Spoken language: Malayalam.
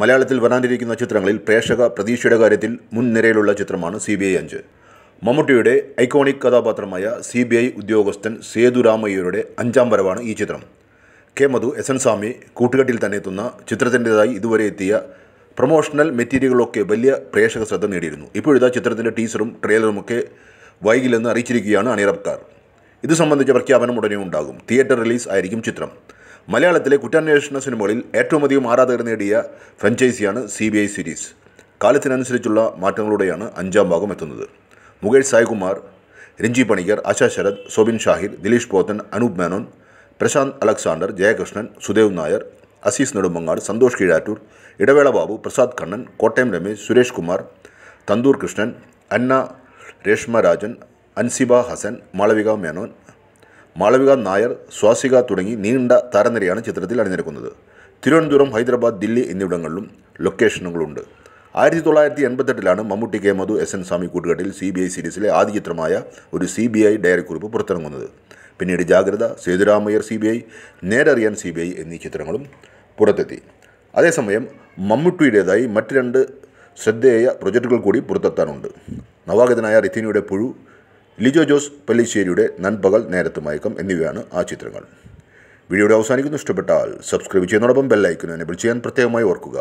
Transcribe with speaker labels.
Speaker 1: മലയാളത്തിൽ വരാനിരിക്കുന്ന ചിത്രങ്ങളിൽ പ്രേക്ഷക പ്രതീക്ഷയുടെ കാര്യത്തിൽ മുൻനിരയിലുള്ള ചിത്രമാണ് സി ബി ഐ അഞ്ച് മമ്മൂട്ടിയുടെ ഐക്കോണിക് കഥാപാത്രമായ സി ബി ഐ ഉദ്യോഗസ്ഥൻ സേതുരാമയ്യരുടെ അഞ്ചാം വരവാണ് ഈ ചിത്രം K Madhu S N Swami കൂട്ടുകെട്ടിൽ തന്നെ എത്തുന്ന ചിത്രത്തിൻ്റെതായി ഇതുവരെ എത്തിയ പ്രൊമോഷണൽ മെറ്റീരിയലുകളൊക്കെ വലിയ പ്രേക്ഷക ശ്രദ്ധ നേടിയിരുന്നു ഇപ്പോഴിതാ ചിത്രത്തിൻ്റെ ടീസറും ട്രെയിലറുമൊക്കെ വൈകില്ലെന്ന് അറിയിച്ചിരിക്കുകയാണ് അണിയറക്കാർ ഇത് സംബന്ധിച്ച പ്രഖ്യാപനം ഉടനെ ഉണ്ടാകും തിയേറ്റർ റിലീസ് ആയിരിക്കും ചിത്രം മലയാളത്തിലെ കുറ്റാന്വേഷണ സിനിമകളിൽ ഏറ്റവും അധികം ആരാധകർ നേടിയ ഫ്രഞ്ചൈസിയാണ് സി ബി ഐ സീരീസ് കാലത്തിനനുസരിച്ചുള്ള മാറ്റങ്ങളോടെയാണ് അഞ്ചാം ഭാഗം എത്തുന്നത് മുകേഷ് സായ്കുമാർ രഞ്ജി പണിക്കർ ആശാ ശരത് സോബിൻ ഷാഹിർ ദിലീഷ് പോത്തൻ അനൂപ് മേനോൻ പ്രശാന്ത് അലക്സാണ്ടർ ജയകൃഷ്ണൻ സുദേവ് നായർ അസീസ് നെടുമ്പങ്ങാട് സന്തോഷ് കീഴാറ്റൂർ ഇടവേള ബാബു പ്രസാദ് കണ്ണൻ കോട്ടയം രമേശ് സുരേഷ് കുമാർ തന്തൂർ കൃഷ്ണൻ അന്ന രേഷ്മ രാജൻ അൻസിബ ഹസൻ മാളവിക മേനോൻ മാളവിക നായർ സ്വാസിക തുടങ്ങി നീണ്ട താരനിരയാണ് ചിത്രത്തിൽ അണിനിരക്കുന്നത് തിരുവനന്തപുരം ഹൈദരാബാദ് ദില്ലി എന്നിവിടങ്ങളിലും ലൊക്കേഷനുകളുണ്ട് ആയിരത്തി തൊള്ളായിരത്തി എൺപത്തെട്ടിലാണ് Mammootty K Madhu S N Swami കൂട്ടുകെട്ടിൽ സി ബി ഐ സീരീസിലെ ആദ്യ ചിത്രമായ ഒരു സി ബി ഐ കുറിപ്പ് പുറത്തിറങ്ങുന്നത് പിന്നീട് Jagratha Sethurama Iyer C B I Nerariyan C B I എന്നീ ചിത്രങ്ങളും പുറത്തെത്തി അതേസമയം മമ്മൂട്ടിയുടേതായി മറ്റ് രണ്ട് ശ്രദ്ധേയ പ്രൊജക്റ്റുകൾ കൂടി പുറത്തെത്താനുണ്ട് നവാഗതനായ റിഥിനിയുടെ പുഴു ലിജോ ജോസ് പെല്ലിശ്ശേരിയുടെ നൻപകൽ നേരത്ത് മയക്കം എന്നിവയാണ് ആ ചിത്രങ്ങൾ വീഡിയോയുടെ അവസാനിക്കുന്നു ഇഷ്ടപ്പെട്ടാൽ സബ്സ്ക്രൈബ് ചെയ്യുന്നതോടൊപ്പം ബെല്ലൈക്കനും എനേബിൾ ചെയ്യാൻ പ്രത്യേകമായി ഓർക്കുക